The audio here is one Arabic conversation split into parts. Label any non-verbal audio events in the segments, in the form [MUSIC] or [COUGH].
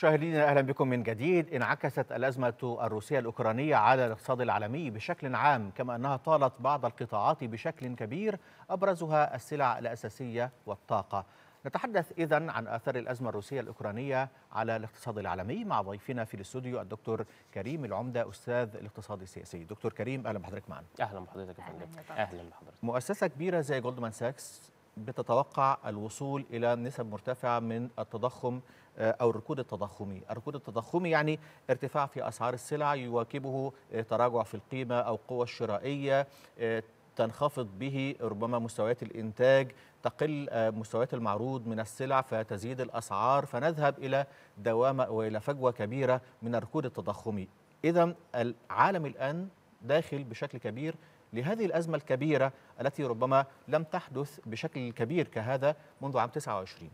مشاهدينا اهلا بكم من جديد انعكست الازمه الروسيه الاوكرانيه على الاقتصاد العالمي بشكل عام كما انها طالت بعض القطاعات بشكل كبير ابرزها السلع الاساسيه والطاقه. نتحدث اذا عن اثر الازمه الروسيه الاوكرانيه على الاقتصاد العالمي مع ضيفنا في الاستوديو الدكتور كريم العمده استاذ الاقتصاد السياسي. دكتور كريم اهلا بحضرتك معنا. اهلا بحضرتك يا فندم. اهلا بحضرتك. مؤسسه كبيره زي جولدمان ساكس بتتوقع الوصول إلى نسب مرتفعة من التضخم آه، أو الركود التضخمي الركود التضخمي يعني ارتفاع في أسعار السلع يواكبه آه، تراجع في القيمة أو قوة الشرائية آه، تنخفض به ربما مستويات الإنتاج تقل مستويات المعروض من السلع فتزيد الأسعار فنذهب إلى دوامة وإلى فجوة كبيرة من الركود التضخمي إذا العالم الآن داخل بشكل كبير لهذه الأزمة الكبيرة التي ربما لم تحدث بشكل كبير كهذا منذ عام 29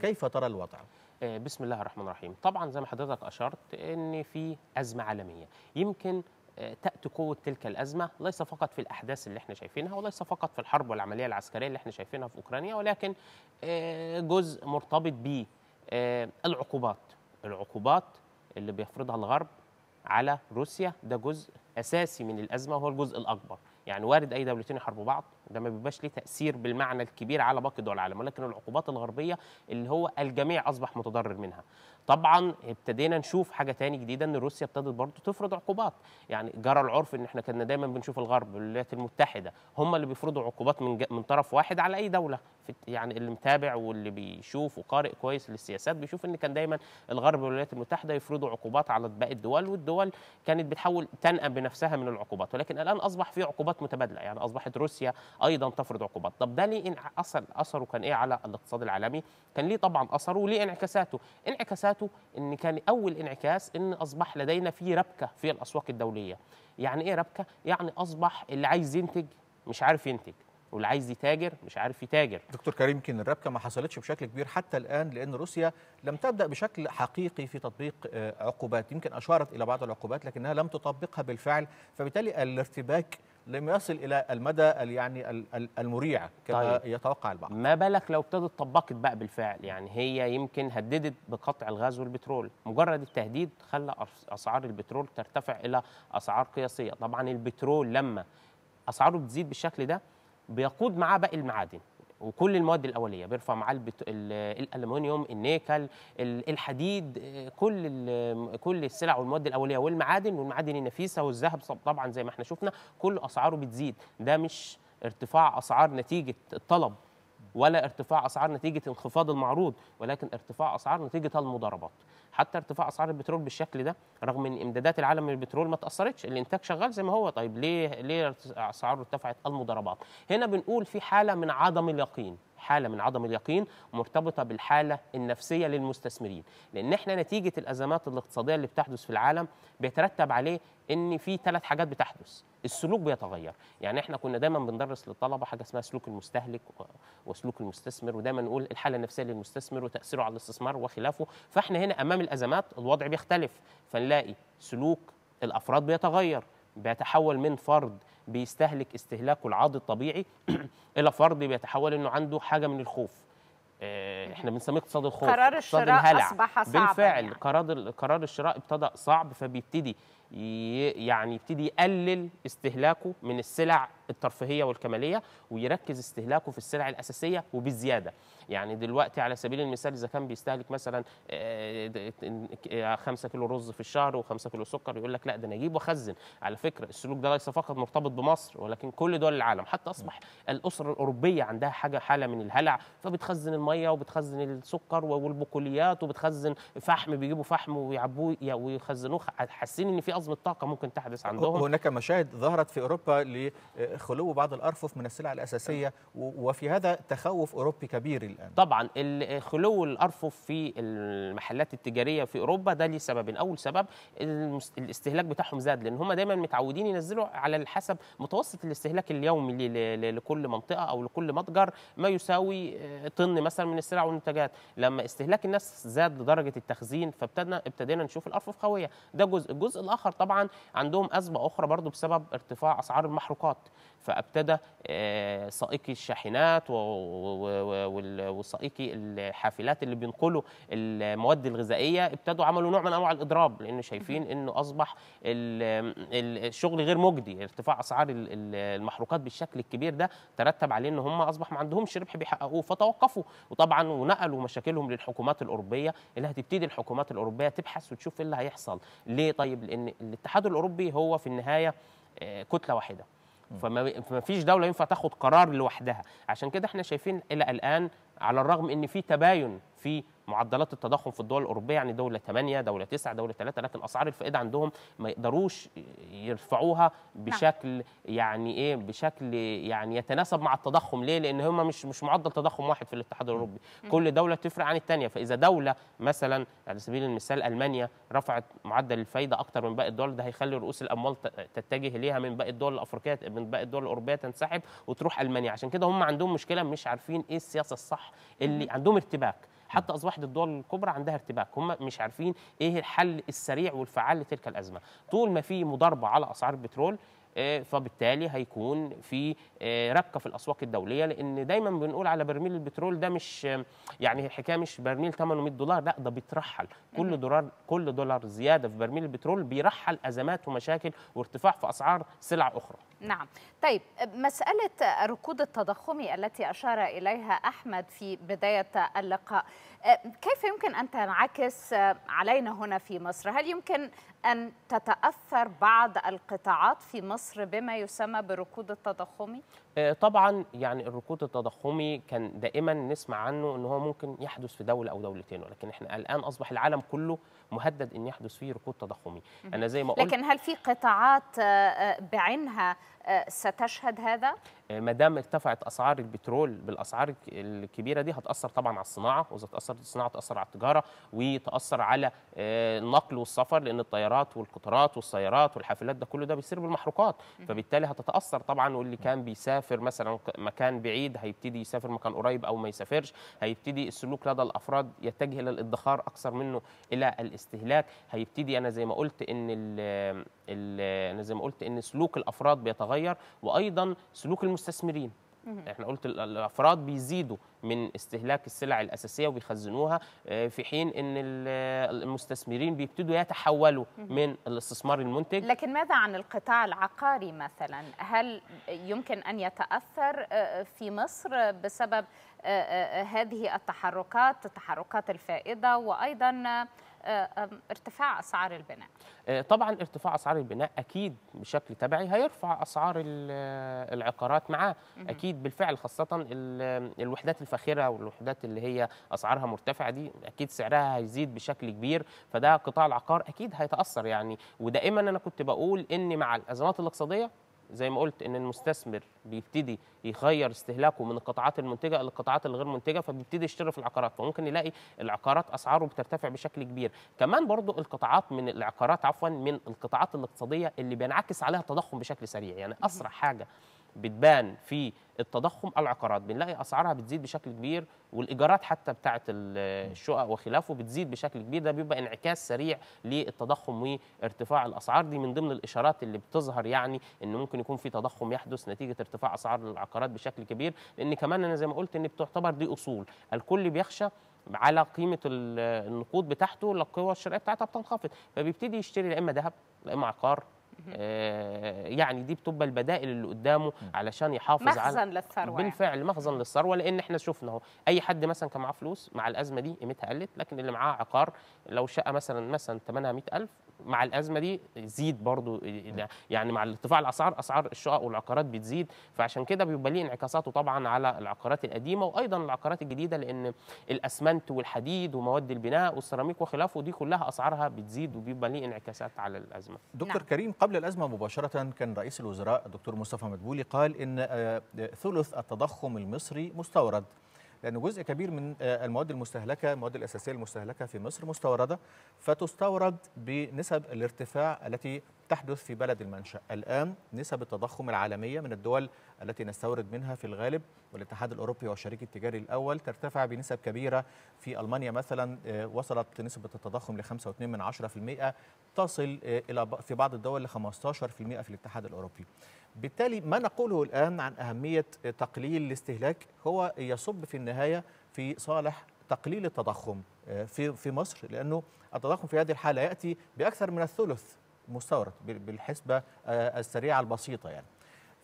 كيف ترى الوضع؟ آه، بسم الله الرحمن الرحيم طبعا زي ما حضرتك أشرت أن في أزمة عالمية يمكن آه، تأتي قوة تلك الأزمة ليس فقط في الأحداث اللي احنا شايفينها وليس فقط في الحرب والعملية العسكرية اللي احنا شايفينها في أوكرانيا ولكن آه، جزء مرتبط بالعقوبات العقوبات العقوبات اللي بيفرضها الغرب على روسيا ده جزء أساسي من الأزمة وهو الجزء الأكبر يعني وارد اي دولتين يحاربوا بعض ده ما بيبقاش ليه تاثير بالمعنى الكبير على باقي دول العالم ولكن العقوبات الغربيه اللي هو الجميع اصبح متضرر منها طبعا ابتدينا نشوف حاجه تاني جديده ان روسيا ابتدت برضه تفرض عقوبات يعني جرى العرف ان احنا كنا دايما بنشوف الغرب الولايات المتحده هم اللي بيفرضوا عقوبات من من طرف واحد على اي دوله يعني اللي متابع واللي بيشوف وقارئ كويس للسياسات بيشوف ان كان دايما الغرب والولايات المتحده يفرضوا عقوبات على باقي الدول والدول كانت بتحاول تنأى بنفسها من العقوبات ولكن الان اصبح في عقوبات متبادله يعني اصبحت روسيا ايضا تفرض عقوبات طب ده ليه اثر اثره كان ايه على الاقتصاد العالمي كان ليه طبعا اثره وليه انعكاساته انعكاسات ذاته ان كان اول انعكاس ان اصبح لدينا في ربكه في الاسواق الدوليه يعني ايه ربكه يعني اصبح اللي عايز ينتج مش عارف ينتج واللي عايز يتاجر مش عارف يتاجر دكتور كريم يمكن الربكه ما حصلتش بشكل كبير حتى الان لان روسيا لم تبدا بشكل حقيقي في تطبيق آه، عقوبات يمكن اشارت الى بعض العقوبات لكنها لم تطبقها بالفعل فبالتالي الارتباك لم يصل الى المدى يعني المريع كما طيب. يتوقع البعض ما بالك لو ابتدت طبقت بقى بالفعل يعني هي يمكن هددت بقطع الغاز والبترول مجرد التهديد خلى اسعار البترول ترتفع الى اسعار قياسيه طبعا البترول لما اسعاره بتزيد بالشكل ده بيقود معاه باقي المعادن وكل المواد الاوليه بيرفع معاه الالومنيوم النيكل الحديد كل كل السلع والمواد الاوليه والمعادن والمعادن النفيسه والذهب طبعا زي ما احنا شفنا كل اسعاره بتزيد ده مش ارتفاع اسعار نتيجه الطلب ولا ارتفاع اسعار نتيجه انخفاض المعروض ولكن ارتفاع اسعار نتيجه المضاربات حتى ارتفاع اسعار البترول بالشكل ده رغم ان امدادات العالم للبترول ما تاثرتش الانتاج شغال زي ما هو طيب ليه ليه اسعاره ارتفعت المضاربات هنا بنقول في حاله من عدم اليقين حاله من عدم اليقين مرتبطه بالحاله النفسيه للمستثمرين لان احنا نتيجه الازمات الاقتصاديه اللي بتحدث في العالم بيترتب عليه ان في ثلاث حاجات بتحدث السلوك بيتغير يعني احنا كنا دايما بندرس للطلبه حاجه اسمها سلوك المستهلك وسلوك المستثمر ودايما نقول الحاله النفسيه للمستثمر وتاثيره على الاستثمار وخلافه فاحنا هنا امام الازمات الوضع بيختلف فنلاقي سلوك الافراد بيتغير بيتحول من فرد بيستهلك استهلاكه العادي الطبيعي [CLEARS THROAT] الى فرد بيتحول انه عنده حاجه من الخوف آه، احنا بنسميه اقتصاد الخوف قرار الشراء الهلع. اصبح صعب بالفعل يعني. قرار قرار الشراء ابتدى صعب فبيبتدي يعني يبتدي يقلل استهلاكه من السلع الترفيهيه والكماليه ويركز استهلاكه في السلع الاساسيه وبزياده يعني دلوقتي على سبيل المثال اذا كان بيستهلك مثلا 5 آه، آه، كيلو رز في الشهر و5 كيلو سكر يقول لك لا ده انا اجيب واخزن على فكره السلوك ده ليس فقط مرتبط بمصر ولكن كل دول العالم حتى اصبح الاسر الاوروبيه عندها حاجه حاله من الهلع فبتخزن الميه وبتخزن السكر والبقوليات وبتخزن فحم بيجيبوا فحم ويعبوه ويخزنوه حاسين ان في ازمه طاقه ممكن تحدث عندهم هناك مشاهد ظهرت في اوروبا آه، خلو بعض الارفف من السلع الاساسيه وفي هذا تخوف اوروبي كبير الان طبعا خلو الارفف في المحلات التجاريه في اوروبا ده ليه سببين اول سبب الاستهلاك بتاعهم زاد لان هم دايما متعودين ينزلوا على حسب متوسط الاستهلاك اليومي لكل منطقه او لكل متجر ما يساوي آه، طن مثلا من السلع والمنتجات لما استهلاك الناس زاد لدرجه التخزين فابتدنا ابتدينا نشوف الارفف قويه ده جزء الجزء الاخر طبعا عندهم ازمه اخرى برضو بسبب ارتفاع اسعار المحروقات فابتدى سائقي آه، الشاحنات وسائقي الحافلات اللي بينقلوا المواد الغذائيه ابتدوا عملوا نوع من انواع الاضراب لان شايفين انه اصبح الشغل غير مجدي ارتفاع اسعار المحروقات بالشكل الكبير ده ترتب عليه ان هم اصبح ما عندهمش ربح بيحققوه فتوقفوا وطبعا ونقلوا مشاكلهم للحكومات الاوروبيه اللي هتبتدي الحكومات الاوروبيه تبحث وتشوف ايه اللي هيحصل ليه طيب لان الاتحاد الاوروبي هو في النهايه آه، كتله واحده فما فيش دوله ينفع تاخد قرار لوحدها عشان كده احنا شايفين الى الان على الرغم ان في تباين في معدلات التضخم في الدول الاوروبيه يعني دوله 8 دوله 9 دوله 3 لكن اسعار الفائده عندهم ما يقدروش يرفعوها بشكل نعم. يعني ايه بشكل يعني يتناسب مع التضخم ليه لان هم مش مش معدل تضخم واحد في الاتحاد الاوروبي كل دوله تفرق عن الثانيه فاذا دوله مثلا على سبيل المثال المانيا رفعت معدل الفايده اكتر من باقي الدول ده هيخلي رؤوس الاموال تتجه ليها من باقي الدول الافريقيه من باقي الدول الاوروبيه تنسحب وتروح المانيا عشان كده هم عندهم مشكله مش عارفين ايه السياسه الصح اللي عندهم ارتباك حتى اصبحت الدول الكبرى عندها ارتباك هم مش عارفين ايه الحل السريع والفعال لتلك الازمه طول ما في مضاربه على اسعار البترول آه، فبالتالي هيكون في آه، ربكه في الاسواق الدوليه لان دايما بنقول على برميل البترول ده مش آه، يعني الحكايه مش برميل 800 دولار لا ده بيترحل كل دولار كل دولار زياده في برميل البترول بيرحل ازمات ومشاكل وارتفاع في اسعار سلع اخرى نعم طيب مساله ركود التضخمي التي اشار اليها احمد في بدايه اللقاء كيف يمكن ان تنعكس علينا هنا في مصر هل يمكن أن تتأثر بعض القطاعات في مصر بما يسمى بالركود التضخمي؟ آه، طبعا يعني الركود التضخمي كان دائما نسمع عنه ان هو ممكن يحدث في دوله او دولتين ولكن احنا الان اصبح العالم كله مهدد ان يحدث فيه ركود تضخمي انا زي ما قلت لكن هل في قطاعات آه، آه، بعينها ستشهد هذا ما دام ارتفعت اسعار البترول بالاسعار الكبيره دي هتاثر طبعا على الصناعه واذا تاثرت الصناعه تاثر على التجاره وتاثر على النقل والسفر لان الطيارات والقطارات والسيارات والحافلات ده كله ده بيصير بالمحروقات فبالتالي هتتاثر طبعا واللي كان بيسافر يسافر مثلا مكان بعيد هيبتدي يسافر مكان قريب او ما يسافرش هيبتدي السلوك لدى الافراد يتجه الى الادخار اكثر منه الى الاستهلاك هيبتدي انا زي ما قلت ان الـ الـ انا زي ما قلت ان سلوك الافراد بيتغير وايضا سلوك المستثمرين احنا قلت الافراد بيزيدوا من استهلاك السلع الاساسيه وبيخزنوها آه، في حين ان المستثمرين بيبتدوا يتحولوا من الاستثمار المنتج لكن ماذا عن القطاع العقاري مثلا هل يمكن ان يتاثر آه، في مصر بسبب آه، هذه التحركات تحركات الفائده وايضا آه، ارتفاع اسعار البناء آه، طبعا ارتفاع اسعار البناء اكيد بشكل تبعي هيرفع اسعار آه، العقارات معاه اكيد بالفعل خاصه الوحدات الفاخره والوحدات اللي هي اسعارها مرتفعه دي اكيد سعرها هيزيد بشكل كبير فده قطاع العقار اكيد هيتاثر يعني ودائما انا كنت بقول ان مع الازمات الاقتصاديه زي ما قلت ان المستثمر بيبتدي يغير استهلاكه من القطاعات المنتجه للقطاعات الغير منتجه فبيبتدي يشتري في العقارات فممكن يلاقي العقارات اسعاره بترتفع بشكل كبير كمان برضو القطاعات من العقارات عفوا من القطاعات الاقتصاديه اللي بينعكس عليها التضخم بشكل سريع يعني اسرع حاجه بتبان في التضخم العقارات بنلاقي اسعارها بتزيد بشكل كبير والايجارات حتى بتاعه الشقق وخلافه بتزيد بشكل كبير ده بيبقى انعكاس سريع للتضخم وارتفاع الاسعار دي من ضمن الاشارات اللي بتظهر يعني ان ممكن يكون في تضخم يحدث نتيجه ارتفاع اسعار العقارات بشكل كبير لان كمان انا زي ما قلت ان بتعتبر دي اصول الكل بيخشى على قيمه النقود بتاعته القوه الشرائيه بتاعتها بتنخفض فبيبتدي يشتري لا اما ذهب لا اما عقار آه، يعني دي بتبقى البدائل اللي قدامه علشان يحافظ مخزن على مخزن للثروه يعني. بالفعل مخزن للثروه لان احنا شفنا اهو اي حد مثلا كان معاه فلوس مع الازمه دي قيمتها قلت لكن اللي معاه عقار لو شقه مثلا مثلا ثمنها 100000 مع الازمه دي زيد برضو يعني مع ارتفاع الاسعار اسعار الشقق والعقارات بتزيد فعشان كده بيبقى ليه انعكاساته طبعا على العقارات القديمه وايضا العقارات الجديده لان الاسمنت والحديد ومواد البناء والسيراميك وخلافه دي كلها اسعارها بتزيد وبيبقى ليه انعكاسات على الازمه. دكتور نعم. كريم قبل قبل الأزمة مباشرة كان رئيس الوزراء الدكتور مصطفى مدبولي قال إن آه، ثلث التضخم المصري مستورد لأن جزء كبير من آه، المواد المستهلكة المواد الأساسية المستهلكة في مصر مستوردة فتستورد بنسب الارتفاع التي تحدث في بلد المنشأ الآن نسب التضخم العالمية من الدول التي نستورد منها في الغالب والاتحاد الأوروبي والشريك التجاري الأول ترتفع بنسب كبيرة في ألمانيا مثلا آه، وصلت نسبة التضخم ل 5.2 تصل آه، إلى في بعض الدول ل 15% في الاتحاد الأوروبي بالتالي ما نقوله الآن عن أهمية تقليل الاستهلاك هو يصب في النهاية في صالح تقليل التضخم آه، في في مصر لأنه التضخم في هذه الحالة يأتي بأكثر من الثلث مستورد بالحسبة آه، السريعة البسيطة يعني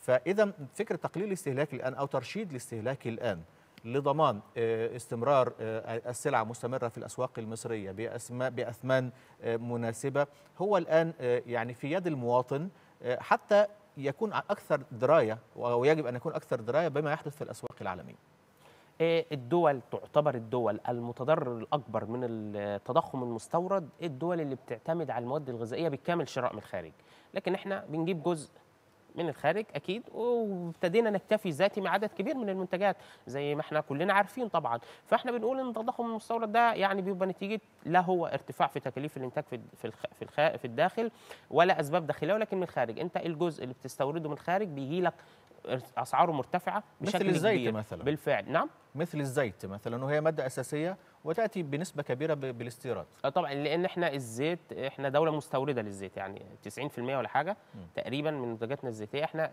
فإذا فكرة تقليل الاستهلاك الآن أو ترشيد الاستهلاك الآن لضمان آه، استمرار السلع مستمرة في الأسواق المصرية بأثمان مناسبة هو الآن يعني في يد المواطن حتى يكون اكثر درايه او يجب ان يكون اكثر درايه بما يحدث في الاسواق العالميه. إيه، الدول تعتبر الدول المتضرر الاكبر من التضخم المستورد الدول اللي بتعتمد على المواد الغذائيه بالكامل شراء من الخارج، لكن احنا بنجيب جزء من الخارج اكيد وابتدينا نكتفي ذاتي مع عدد كبير من المنتجات زي ما احنا كلنا عارفين طبعا فاحنا بنقول ان التضخم المستورد ده يعني بيبقى نتيجه لا هو ارتفاع في تكاليف الانتاج في في الخ... في الداخل ولا اسباب داخليه ولكن من الخارج انت الجزء اللي بتستورده من الخارج بيجي لك اسعاره مرتفعه بشكل مثل الزيت كبير. مثلا بالفعل نعم مثل الزيت مثلا وهي ماده اساسيه وتاتي بنسبه كبيره بالاستيراد آه، طبعا لان احنا الزيت احنا دوله مستورده للزيت يعني 90% ولا حاجه تقريبا من منتجاتنا الزيتيه احنا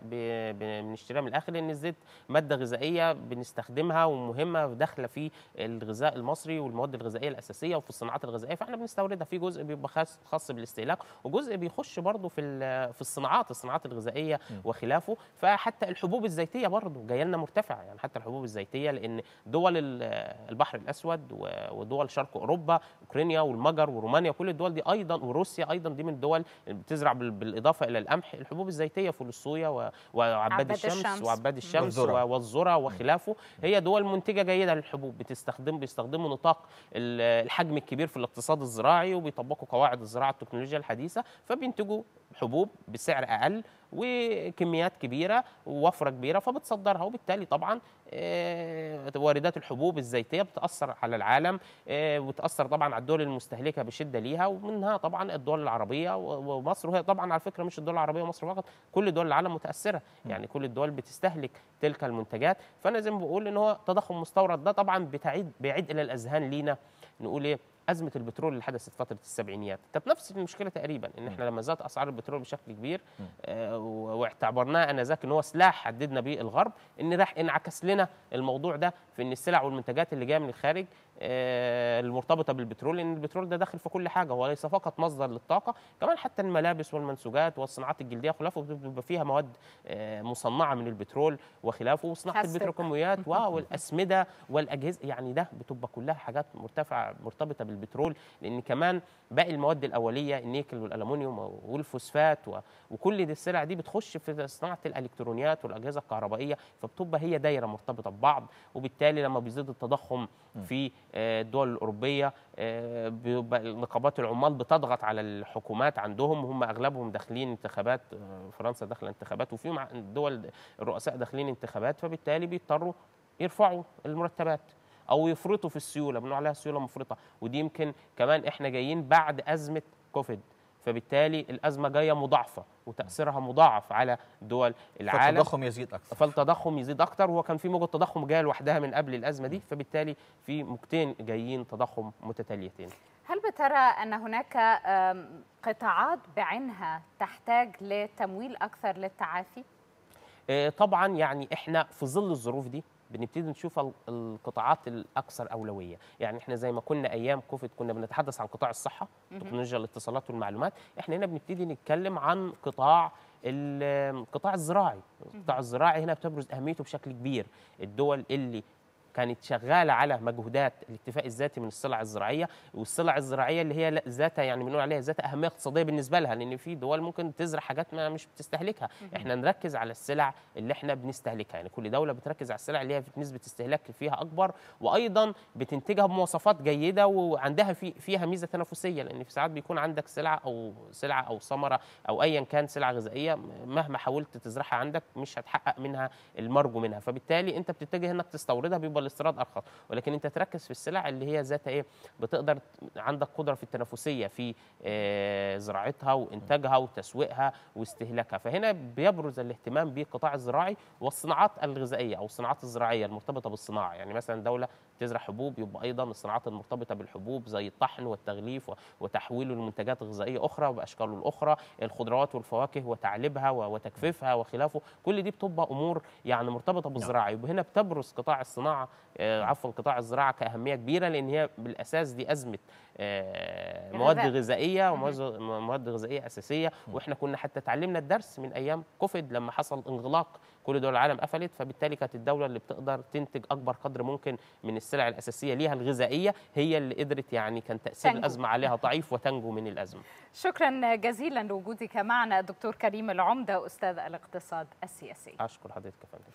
بنشتريها من الاخر لان الزيت ماده غذائيه بنستخدمها ومهمه وداخله في الغذاء المصري والمواد الغذائيه الاساسيه وفي الصناعات الغذائيه فاحنا بنستوردها في جزء بيبقى خاص بالاستهلاك وجزء بيخش برضه في في الصناعات الصناعات الغذائيه وخلافه فحتى الحبوب الزيتيه برضه جايه لنا مرتفعه يعني حتى الحبوب الزيتيه لان دول البحر الاسود و ودول شرق اوروبا اوكرانيا والمجر ورومانيا كل الدول دي ايضا وروسيا ايضا دي من الدول اللي بتزرع بالاضافه الى القمح الحبوب الزيتيه الصويا وعباد الشمس, الشمس وعباد الشمس والذره وخلافه هي دول منتجه جيده للحبوب بتستخدم بيستخدموا نطاق الحجم الكبير في الاقتصاد الزراعي وبيطبقوا قواعد الزراعه التكنولوجيا الحديثه فبينتجوا حبوب بسعر اقل وكميات كبيره ووفره كبيره فبتصدرها وبالتالي طبعا آه، واردات الحبوب الزيتيه بتاثر على العالم آه، وتاثر طبعا على الدول المستهلكه بشده ليها ومنها طبعا الدول العربيه ومصر وهي طبعا على فكره مش الدول العربيه ومصر فقط كل دول العالم متاثره يعني كل الدول بتستهلك تلك المنتجات فانا زي ما بقول ان هو تضخم مستورد ده طبعا بتعيد بيعيد الى الاذهان لينا نقول ايه ازمه البترول اللي حدثت فتره السبعينيات طب نفس المشكله تقريبا ان احنا لما زادت اسعار البترول بشكل كبير آه واعتبرناها انذاك ان هو سلاح حددنا به الغرب ان راح انعكس لنا الموضوع ده في ان السلع والمنتجات اللي جايه من الخارج آه، المرتبطه بالبترول لان البترول ده داخل في كل حاجه هو ليس فقط مصدر للطاقه كمان حتى الملابس والمنسوجات والصناعات الجلديه خلافه بيبقى فيها مواد آه، مصنعه من البترول وخلافه وصناعه البتروكيماويات [LAUGHS] والاسمده والاجهزه يعني ده بتبقى كلها حاجات مرتفعه مرتبطه بالبترول لان كمان باقي المواد الاوليه النيكل والالومنيوم والفوسفات وكل دي السلع دي بتخش في صناعه الالكترونيات والاجهزه الكهربائيه فبتبقى هي دايره مرتبطه ببعض وبالتالي لما بيزيد التضخم في آه، الدول الأوروبية آه، نقابات العمال بتضغط على الحكومات عندهم هم أغلبهم داخلين انتخابات آه، فرنسا داخل انتخابات وفيهم دول الرؤساء داخلين انتخابات فبالتالي بيضطروا يرفعوا المرتبات او يفرطوا في السيوله بنقول عليها سيوله مفرطه ودي يمكن كمان احنا جايين بعد ازمه كوفيد فبالتالي الازمه جايه مضاعفه وتاثيرها مضاعف على دول العالم فالتضخم يزيد اكثر فالتضخم يزيد اكثر هو كان في موجه تضخم جايه لوحدها من قبل الازمه دي فبالتالي في موجتين جايين تضخم متتاليتين هل بترى ان هناك قطاعات بعينها تحتاج لتمويل اكثر للتعافي آه، طبعا يعني احنا في ظل الظروف دي بنبتدي نشوف القطاعات الاكثر اولويه يعني احنا زي ما كنا ايام كوفيد كنا بنتحدث عن قطاع الصحه تكنولوجيا الاتصالات والمعلومات احنا هنا بنبتدي نتكلم عن قطاع القطاع الزراعي القطاع الزراعي هنا بتبرز اهميته بشكل كبير الدول اللي كانت شغاله على مجهودات الاكتفاء الذاتي من السلع الزراعيه والسلع الزراعيه اللي هي ذاتها يعني بنقول عليها ذات اهميه اقتصاديه بالنسبه لها لان في دول ممكن تزرع حاجات ما مش بتستهلكها احنا نركز على السلع اللي احنا بنستهلكها يعني كل دوله بتركز على السلع اللي هي نسبه استهلاك فيها اكبر وايضا بتنتجها بمواصفات جيده وعندها في فيها ميزه تنافسيه لان في ساعات بيكون عندك سلعه او سلعه او ثمره او ايا كان سلعه غذائيه مهما حاولت تزرعها عندك مش هتحقق منها المرجو منها فبالتالي انت بتتجه انك تستوردها بيبقى لاستيراد ارخص ولكن انت تركز في السلع اللي هي ذات ايه بتقدر عندك قدره في التنافسيه في آه، زراعتها وانتاجها وتسويقها واستهلاكها فهنا بيبرز الاهتمام بالقطاع الزراعي والصناعات الغذائيه او الصناعات الزراعيه المرتبطه بالصناعه يعني مثلا دوله تزرع حبوب يبقى ايضا الصناعات المرتبطه بالحبوب زي الطحن والتغليف وتحويله لمنتجات غذائيه اخرى باشكاله الاخرى الخضروات والفواكه وتعليبها وتكفيفها وخلافه كل دي بتبقى امور يعني مرتبطه نعم. بالزراعه يبقى هنا بتبرز قطاع الصناعه آه، عفوا قطاع الزراعه كاهميه كبيره لان هي بالاساس دي ازمه آه، يعني مواد غذائيه ومواد غذائيه اساسيه واحنا كنا حتى اتعلمنا الدرس من ايام كوفيد لما حصل انغلاق كل دول العالم قفلت فبالتالي كانت الدوله اللي بتقدر تنتج اكبر قدر ممكن من السلع الاساسيه ليها الغذائيه هي اللي قدرت يعني كان تاثير تنجو. الازمه عليها ضعيف وتنجو من الازمه شكرا جزيلا لوجودك معنا دكتور كريم العمده استاذ الاقتصاد السياسي اشكر حضرتك يا فندم